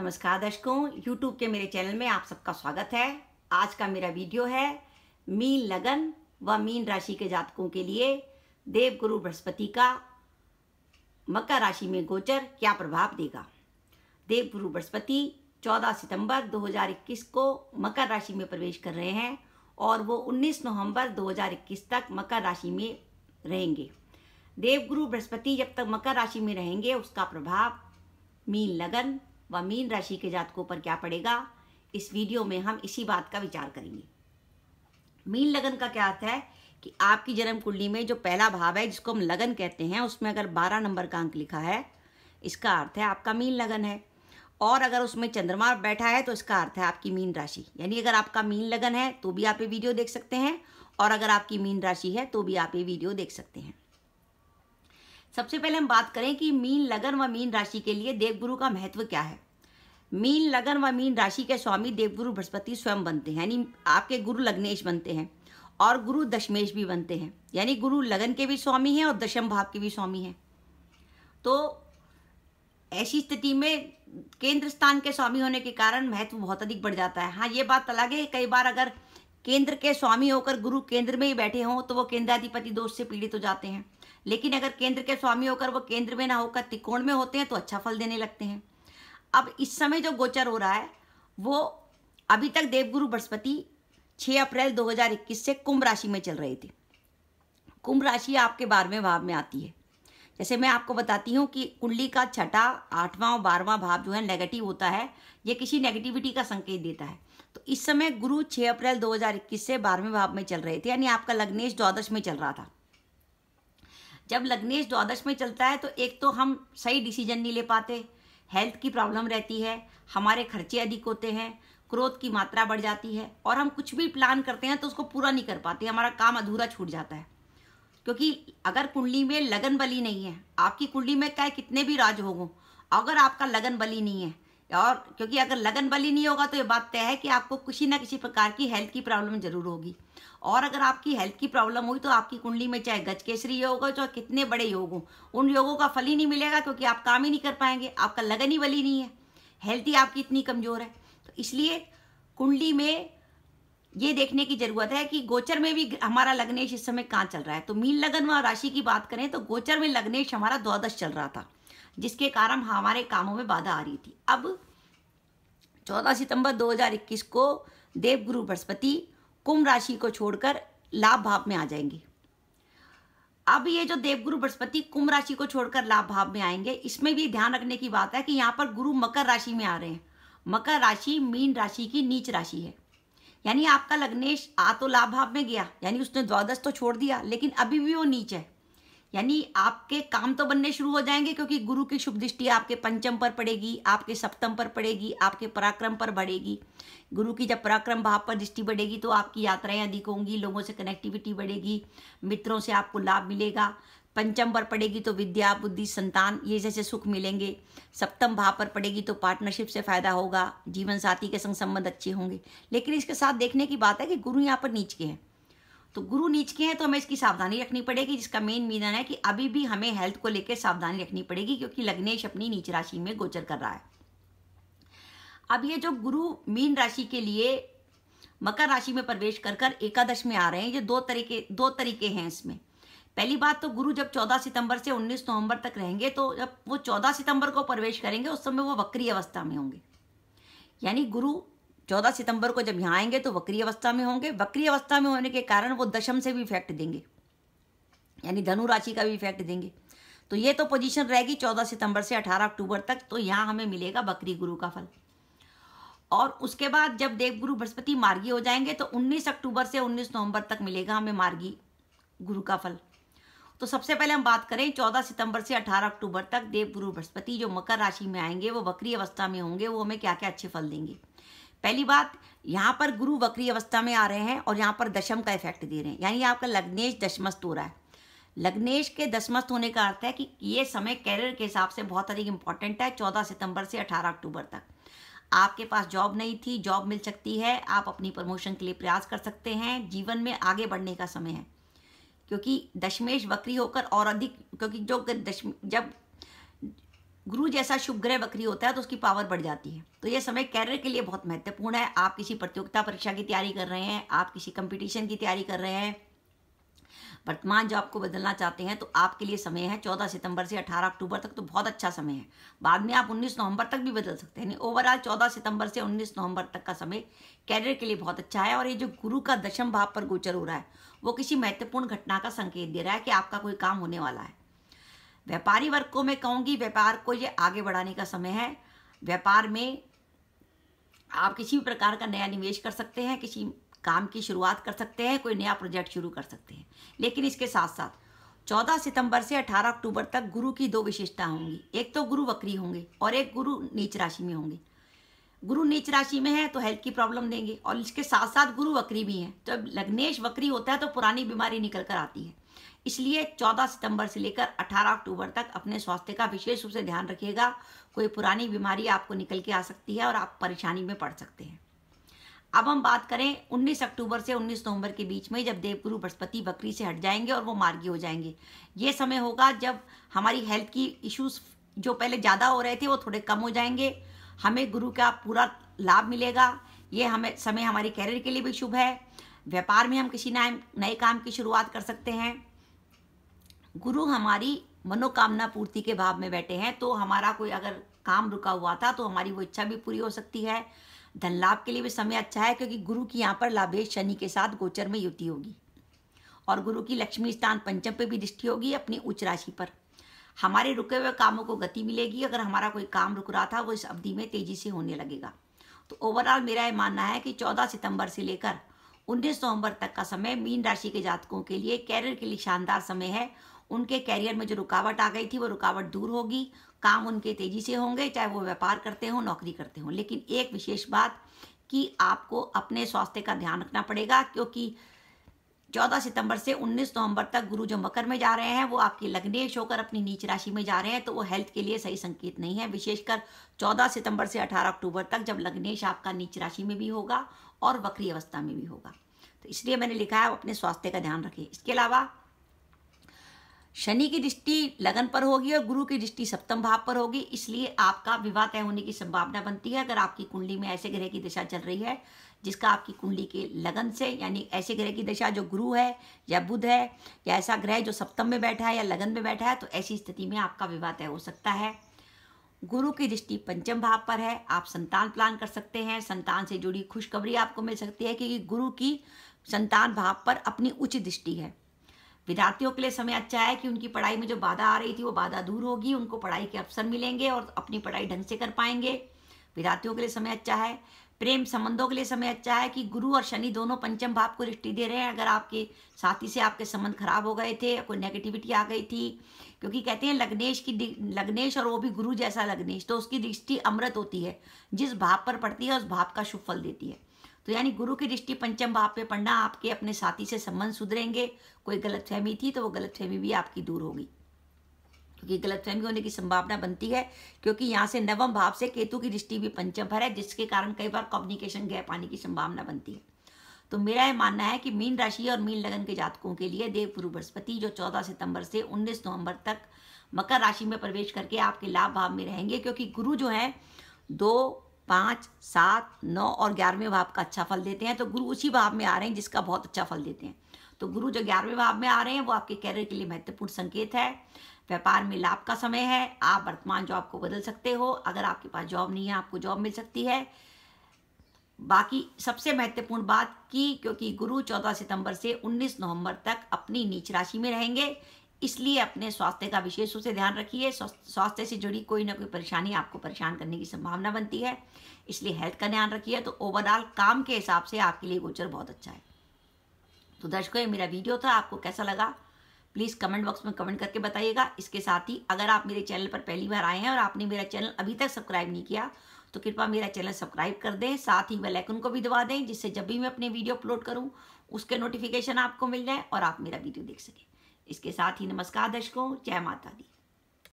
नमस्कार दर्शकों YouTube के मेरे चैनल में आप सबका स्वागत है आज का मेरा वीडियो है मीन लगन व मीन राशि के जातकों के लिए देव गुरु बृहस्पति का मकर राशि में गोचर क्या प्रभाव देगा देव गुरु बृहस्पति 14 सितंबर 2021 को मकर राशि में प्रवेश कर रहे हैं और वो 19 नवंबर 2021 तक मकर राशि में रहेंगे देवगुरु बृहस्पति जब तक मकर राशि में रहेंगे उसका प्रभाव मीन लगन व मीन राशि के जातकों पर क्या पड़ेगा इस वीडियो में हम इसी बात का विचार करेंगे मीन लगन का क्या अर्थ है कि आपकी जन्म कुंडली में जो पहला भाव है जिसको हम लगन कहते हैं उसमें अगर बारह नंबर का अंक लिखा है इसका अर्थ है आपका मीन लगन है और अगर उसमें चंद्रमा बैठा है तो इसका अर्थ है आपकी मीन राशि यानी अगर आपका मीन लगन है तो भी आप ये वीडियो देख सकते हैं और अगर आपकी मीन राशि है तो भी आप ये वीडियो देख सकते हैं सबसे पहले हम बात करें कि मीन लगन व मीन राशि के लिए देवगुरु का महत्व क्या है मीन लगन व मीन राशि के स्वामी देवगुरु बृहस्पति स्वयं बनते हैं यानी आपके गुरु लग्नेश बनते हैं और गुरु दशमेश भी बनते हैं यानी गुरु लगन के भी स्वामी हैं और दशम भाव के भी स्वामी हैं तो ऐसी स्थिति में केंद्र स्थान के स्वामी होने के कारण महत्व बहुत अधिक बढ़ जाता है हाँ ये बात अलग है कई बार अगर केंद्र के स्वामी होकर गुरु केंद्र में ही बैठे हों तो वो केंद्राधिपति दोष से पीड़ित हो जाते हैं लेकिन अगर केंद्र के स्वामी होकर वो केंद्र में ना होकर त्रिकोण में होते हैं तो अच्छा फल देने लगते हैं अब इस समय जो गोचर हो रहा है वो अभी तक देवगुरु बृहस्पति 6 अप्रैल 2021 से कुंभ राशि में चल रहे थे कुंभ राशि आपके बारहवें भाव में आती है जैसे मैं आपको बताती हूँ कि कुंडली का छठा आठवां और बारहवां भाव जो है नेगेटिव होता है ये किसी नेगेटिविटी का संकेत देता है तो इस समय गुरु 6 अप्रैल 2021 से बारहवें भाव में चल रहे थे यानी आपका लग्नेश द्वादश में चल रहा था जब लग्नेश द्वादश में चलता है तो एक तो हम सही डिसीजन नहीं ले पाते हेल्थ की प्रॉब्लम रहती है हमारे खर्चे अधिक होते हैं क्रोध की मात्रा बढ़ जाती है और हम कुछ भी प्लान करते हैं तो उसको पूरा नहीं कर पाते हमारा काम अधूरा छूट जाता है क्योंकि अगर कुंडली में लगन बली नहीं है आपकी कुंडली में क्या कितने भी राज हो अगर आपका लगन बली नहीं है और क्योंकि अगर लगन बली नहीं होगा तो ये बात तय है कि आपको किसी ना किसी प्रकार की हेल्थ की प्रॉब्लम जरूर होगी और अगर आपकी हेल्थ की प्रॉब्लम हुई तो आपकी कुंडली में चाहे गजकेसरी योग हो चाहे कितने बड़े योग हों उन योगों का फल ही नहीं मिलेगा क्योंकि आप काम ही नहीं कर पाएंगे आपका लगन ही बली नहीं है हेल्थ ही आपकी इतनी कमज़ोर है तो इसलिए कुंडली में ये देखने की जरूरत है कि गोचर में भी हमारा लग्नेश इस समय कहाँ चल रहा है तो मीन लगन व राशि की बात करें तो गोचर में लग्नेश हमारा द्वादश चल रहा था जिसके कारण हमारे कामों में बाधा आ रही थी अब 14 सितंबर 2021 को देवगुरु बृहस्पति कुंभ राशि को छोड़कर लाभ भाव में आ जाएंगे अब ये जो देवगुरु बृहस्पति कुंभ राशि को छोड़कर लाभ भाव में आएंगे इसमें भी ध्यान रखने की बात है कि यहाँ पर गुरु मकर राशि में आ रहे हैं मकर राशि मीन राशि की नीच राशि है यानी आपका लग्नेश आ तो लाभ भाव में गया यानी उसने द्वादश तो छोड़ दिया लेकिन अभी भी वो नीच है यानी आपके काम तो बनने शुरू हो जाएंगे क्योंकि गुरु की शुभ दृष्टि आपके पंचम पर पड़ेगी आपके सप्तम पर पड़ेगी आपके पराक्रम पर बढ़ेगी गुरु की जब पराक्रम भाव पर दृष्टि बढ़ेगी तो आपकी यात्राएं अधिक होंगी लोगों से कनेक्टिविटी बढ़ेगी मित्रों से आपको लाभ मिलेगा पंचम पर पड़ेगी तो विद्या बुद्धि संतान ये जैसे सुख मिलेंगे सप्तम भाव पर पड़ेगी तो पार्टनरशिप से फायदा होगा जीवन साथी के संग संबंध अच्छे होंगे लेकिन इसके साथ देखने की बात है कि गुरु यहाँ पर नीच के हैं तो गुरु नीच के हैं तो हमें इसकी सावधानी रखनी पड़ेगी जिसका मेन मीनर है कि अभी भी हमें हेल्थ को लेकर सावधानी रखनी पड़ेगी क्योंकि लग्नेश अपनी नीच राशि में गोचर कर रहा है अब ये जो गुरु मीन राशि के लिए मकर राशि में प्रवेश कर कर एकादश में आ रहे हैं ये दो तरीके दो तरीके हैं इसमें पहली बात तो गुरु जब 14 सितंबर से 19 नवंबर तक रहेंगे तो जब वो 14 सितंबर को प्रवेश करेंगे उस समय वो वक्री अवस्था में होंगे यानी गुरु चौदह सितंबर को जब यहाँ आएंगे तो वक्री अवस्था में होंगे वक्री अवस्था में होने के कारण वो दशम से भी इफेक्ट देंगे यानी धनु राशि का भी इफेक्ट देंगे तो ये तो पोजीशन रहेगी चौदह सितंबर से अठारह अक्टूबर तक तो यहाँ हमें मिलेगा बकरी गुरु का फल और उसके बाद जब देवगुरु बृहस्पति मार्गी हो जाएंगे तो 19 अक्टूबर से 19 नवंबर तक मिलेगा हमें मार्गी गुरु का फल तो सबसे पहले हम बात करें 14 सितंबर से 18 अक्टूबर तक देवगुरु बृहस्पति जो मकर राशि में आएंगे वो बकरी अवस्था में होंगे वो हमें क्या क्या अच्छे फल देंगे पहली बात यहाँ पर गुरु वक्री अवस्था में आ रहे हैं और यहाँ पर दशम का इफेक्ट दे रहे हैं यानी आपका लग्नेश दशमस्त हो रहा है लग्नेश के दशमस्त होने का अर्थ है कि ये समय कैरियर के हिसाब से बहुत अधिक इंपॉर्टेंट है चौदह सितंबर से अठारह अक्टूबर तक आपके पास जॉब नहीं थी जॉब मिल सकती है आप अपनी प्रमोशन के लिए प्रयास कर सकते हैं जीवन में आगे बढ़ने का समय है क्योंकि दशमेश वक्री होकर और अधिक क्योंकि जो दशम जब गुरु जैसा शुभ ग्रह बकरी होता है तो उसकी पावर बढ़ जाती है तो ये समय कैरियर के लिए बहुत महत्वपूर्ण है आप किसी प्रतियोगिता परीक्षा की तैयारी कर रहे हैं आप किसी कंपटीशन की तैयारी कर रहे हैं वर्तमान जो आपको बदलना चाहते हैं तो आपके लिए समय है 14 सितंबर से 18 अक्टूबर तक तो बहुत अच्छा समय है बाद में आप 19 नवंबर तक भी बदल सकते हैं ओवरऑल 14 सितंबर से 19 नवंबर तक का समय कैरियर के लिए बहुत अच्छा है और ये जो गुरु का दशम भाव पर गोचर हो रहा है वो किसी महत्वपूर्ण घटना का संकेत दे रहा है कि आपका कोई काम होने वाला है व्यापारी वर्ग को मैं कहूँगी व्यापार को ये आगे बढ़ाने का समय है व्यापार में आप किसी भी प्रकार का नया निवेश कर सकते हैं किसी काम की शुरुआत कर सकते हैं कोई नया प्रोजेक्ट शुरू कर सकते हैं लेकिन इसके साथ साथ 14 सितंबर से 18 अक्टूबर तक गुरु की दो विशेषता होंगी एक तो गुरु वक्री होंगे और एक गुरु नीच राशि में होंगे गुरु नीच राशि में है तो हेल्थ की प्रॉब्लम देंगे और इसके साथ साथ गुरु वक्री भी हैं तो लग्नेश वक्री होता है तो पुरानी बीमारी निकल कर आती है इसलिए 14 सितंबर से लेकर 18 अक्टूबर तक अपने स्वास्थ्य का विशेष रूप से ध्यान रखिएगा कोई पुरानी बीमारी आपको निकल के आ सकती है और आप परेशानी में पड़ सकते हैं अब हम बात करें 19 अक्टूबर से 19 नवंबर के बीच में जब देवगुरु बृहस्पति बकरी से हट जाएंगे और वो मार्गी हो जाएंगे ये समय होगा जब हमारी हेल्थ की इश्यूज जो पहले ज़्यादा हो रहे थे वो थोड़े कम हो जाएंगे हमें गुरु का पूरा लाभ मिलेगा ये हमें समय हमारे कैरियर के लिए भी शुभ है व्यापार में हम किसी नए नए काम की शुरुआत कर सकते हैं गुरु हमारी मनोकामना पूर्ति के भाव में बैठे हैं तो हमारा कोई अगर काम रुका हुआ था तो हमारी वो इच्छा भी पूरी हो सकती है धन लाभ के लिए भी समय अच्छा है क्योंकि गुरु की यहाँ पर लाभेश शनि के साथ गोचर में युति होगी और गुरु की लक्ष्मी स्थान पंचम पे भी दृष्टि होगी अपनी उच्च राशि पर हमारे रुके हुए कामों को गति मिलेगी अगर हमारा कोई काम रुक रहा था वो इस अवधि में तेजी से होने लगेगा तो ओवरऑल मेरा ये मानना है कि 14 सितंबर से लेकर 19 नवंबर तक का समय मीन राशि के जातकों के लिए कैरियर के लिए शानदार समय है उनके कैरियर में जो रुकावट आ गई थी वो रुकावट दूर होगी काम उनके तेज़ी से होंगे चाहे वो व्यापार करते हों नौकरी करते हों लेकिन एक विशेष बात कि आपको अपने स्वास्थ्य का ध्यान रखना पड़ेगा क्योंकि 14 सितंबर से 19 नवंबर तक गुरु जो मकर में जा रहे हैं वो आपके लग्नेश होकर अपनी नीच राशि में जा रहे हैं तो वो हेल्थ के लिए सही संकेत नहीं है विशेषकर 14 सितंबर से 18 अक्टूबर तक जब लग्नेश आपका नीच राशि में भी होगा और वक्री अवस्था में भी होगा तो इसलिए मैंने लिखा है आप अपने स्वास्थ्य का ध्यान रखें इसके अलावा शनि की दृष्टि लगन पर होगी और गुरु की दृष्टि सप्तम भाव पर होगी इसलिए आपका विवाह तय होने की संभावना बनती है अगर आपकी कुंडली में ऐसे ग्रह की दशा चल रही है जिसका आपकी कुंडली के लगन से यानी ऐसे ग्रह की दशा जो गुरु है या बुध है या ऐसा ग्रह जो सप्तम में बैठा है या लगन में बैठा है तो ऐसी स्थिति में आपका विवाह तय हो सकता है गुरु की दृष्टि पंचम भाव पर है आप संतान प्लान कर सकते हैं संतान से जुड़ी खुशखबरी आपको मिल सकती है क्योंकि गुरु की संतान भाव पर अपनी उच्च दृष्टि है विद्यार्थियों के लिए समय अच्छा है कि उनकी पढ़ाई में जो बाधा आ रही थी वो बाधा दूर होगी उनको पढ़ाई के अवसर मिलेंगे और अपनी पढ़ाई ढंग से कर पाएंगे विद्यार्थियों के लिए समय अच्छा है प्रेम संबंधों के लिए समय अच्छा है कि गुरु और शनि दोनों पंचम भाव को दृष्टि दे रहे हैं अगर आपके साथी से आपके संबंध खराब हो गए थे कोई नेगेटिविटी आ गई थी क्योंकि कहते हैं लग्नेश की लग्नेश और वो भी गुरु जैसा लग्नेश तो उसकी दृष्टि अमृत होती है जिस भाव पर पड़ती है उस भाव का शुभ फल देती है तो यानी गुरु की दृष्टि पंचम भाव पे पढ़ना आपके अपने साथी से संबंध सुधरेंगे कोई गलतफहमी थी तो वो गलतफहमी भी आपकी दूर होगी क्योंकि गलतफहमी होने की संभावना बनती है क्योंकि यहाँ से नवम भाव से केतु की दृष्टि भी पंचम भर है जिसके कारण कई बार कम्युनिकेशन गैप आने की संभावना बनती है तो मेरा यह मानना है कि मीन राशि और मीन लगन के जातकों के लिए देव गुरु बृहस्पति जो 14 सितंबर से 19 नवंबर तक मकर राशि में प्रवेश करके आपके लाभ भाव में रहेंगे क्योंकि गुरु जो है दो पाँच सात नौ और ग्यारहवें भाव का अच्छा फल देते हैं तो गुरु उसी भाव में आ रहे हैं जिसका बहुत अच्छा फल देते हैं तो गुरु जो ग्यारहवें भाव में आ रहे हैं वो आपके कैरियर के लिए महत्वपूर्ण संकेत है व्यापार में लाभ का समय है आप वर्तमान जॉब को बदल सकते हो अगर आपके पास जॉब नहीं है आपको जॉब मिल सकती है बाकी सबसे महत्वपूर्ण बात की क्योंकि गुरु 14 सितंबर से 19 नवंबर तक अपनी नीच राशि में रहेंगे इसलिए अपने स्वास्थ्य का विशेष रूप से ध्यान रखिए स्वास्थ्य से जुड़ी कोई ना कोई परेशानी आपको परेशान करने की संभावना बनती है इसलिए हेल्थ का ध्यान रखिए तो ओवरऑल काम के हिसाब से आपके लिए गोचर बहुत अच्छा है तो दर्शकों ये मेरा वीडियो था आपको कैसा लगा प्लीज़ कमेंट बॉक्स में कमेंट करके बताइएगा इसके साथ ही अगर आप मेरे चैनल पर पहली बार आए हैं और आपने मेरा चैनल अभी तक सब्सक्राइब नहीं किया तो कृपा मेरा चैनल सब्सक्राइब कर दें साथ ही बेलाइकन को भी दबा दें जिससे जब भी मैं अपने वीडियो अपलोड करूँ उसके नोटिफिकेशन आपको मिल जाए और आप मेरा वीडियो देख सकें इसके साथ ही नमस्कार दर्शकों जय माता दी